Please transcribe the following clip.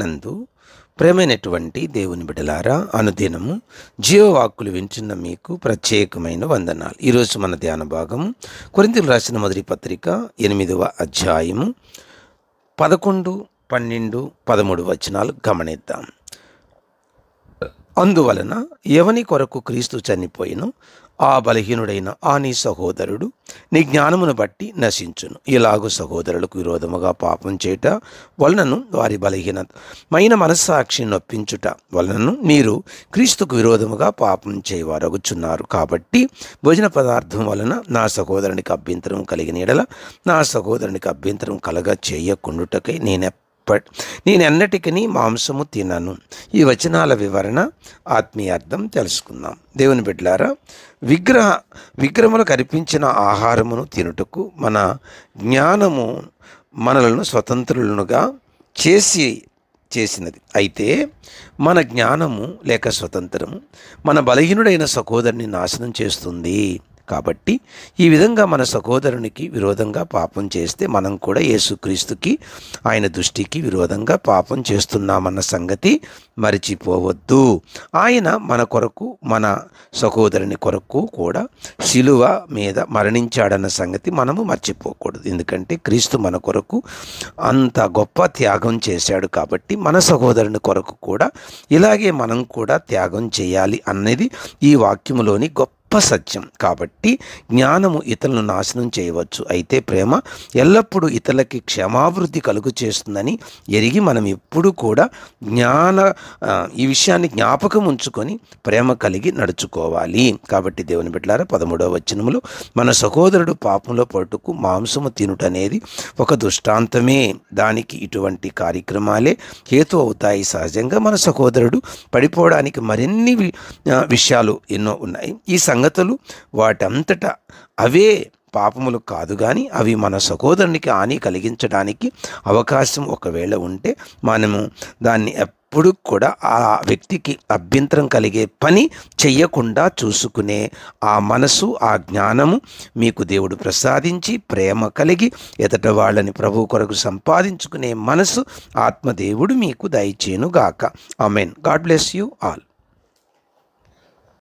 నందు ప్రేమైనటువంటి దేవుని బిడలారా అనుదినము జీవవాక్కులు వింటున్న మీకు ప్రత్యేకమైన వందనాలు ఈరోజు మన ధ్యాన భాగం కొరింతలు రాసిన మొదటి పత్రిక ఎనిమిదవ అధ్యాయము పదకొండు పన్నెండు పదమూడు వచనాలు గమనిద్దాం అందువలన ఎవని కొరకు క్రీస్తు చనిపోయినో ఆ బలహీనుడైన ఆ నీ సహోదరుడు నీ జ్ఞానమును బట్టి నశించును ఇలాగు సహోదరులకు విరోధముగా పాపం చేయట వలనను వారి బలహీనమైన మనస్సాక్షిని నొప్పించుట వలనను మీరు క్రీస్తుకు విరోధముగా పాపం చేయవరగుచున్నారు కాబట్టి భోజన పదార్థం వలన నా సహోదరునికి అభ్యంతరం కలిగిన ఎడల నా సహోదరునికి అభ్యంతరం కలగ చేయకుండుటకై నేను చెప్పాడు నేను ఎన్నటికీ మాంసము తినను ఈ వచనాల వివరణ ఆత్మీయార్థం తెలుసుకుందాం దేవుని బిడ్లారా విగ్రహ విగ్రహములు కనిపించిన ఆహారమును తినుటకు మన జ్ఞానము మనలను స్వతంత్రులనుగా చేసి చేసినది అయితే మన జ్ఞానము లేక స్వతంత్రము మన బలహీనుడైన సహోదరుని నాశనం చేస్తుంది కాబట్టి ఈ విధంగా మన సహోదరునికి విరోధంగా పాపం చేస్తే మనం కూడా యేసుక్రీస్తుకి ఆయన దృష్టికి విరోధంగా పాపం చేస్తున్నామన్న సంగతి మరిచిపోవద్దు ఆయన మన కొరకు మన సహోదరుని కొరకు కూడా శిలువ మీద మరణించాడన్న సంగతి మనము మర్చిపోకూడదు ఎందుకంటే క్రీస్తు మన కొరకు అంత గొప్ప త్యాగం చేశాడు కాబట్టి మన సహోదరుని కొరకు కూడా ఇలాగే మనం కూడా త్యాగం చేయాలి అన్నది ఈ వాక్యములోని గొప్ప గొప్ప సత్యం కాబట్టి జ్ఞానము ఇతరులను నాశనం చేయవచ్చు అయితే ప్రేమ ఎల్లప్పుడూ ఇతరులకి క్షమాభివృద్ధి కలుగు చేస్తుందని ఎరిగి మనం ఎప్పుడు కూడా జ్ఞాన ఈ విషయాన్ని జ్ఞాపకం ఉంచుకొని ప్రేమ కలిగి నడుచుకోవాలి కాబట్టి దేవుని బిడ్డలారా పదమూడవ వచనములో మన సహోదరుడు పాపంలో పట్టుకు మాంసము తినుట అనేది ఒక దృష్టాంతమే దానికి ఇటువంటి కార్యక్రమాలే హేతు అవుతాయి సహజంగా మన సహోదరుడు పడిపోవడానికి మరిన్ని విషయాలు ఎన్నో ఉన్నాయి ఈ సంఘ సంగతులు వాటంతటా అవే పాపములు కాదు కానీ అవి మన సహోదరునికి హాని కలిగించడానికి అవకాశం ఒకవేళ ఉంటే మనము దాన్ని ఎప్పుడు కూడా ఆ వ్యక్తికి అభ్యంతరం కలిగే పని చెయ్యకుండా చూసుకునే ఆ మనసు ఆ జ్ఞానము మీకు దేవుడు ప్రసాదించి ప్రేమ కలిగి ఎదట వాళ్ళని ప్రభు కొరకు సంపాదించుకునే మనసు ఆత్మదేవుడు మీకు దయచేనుగాక I mean God bless you all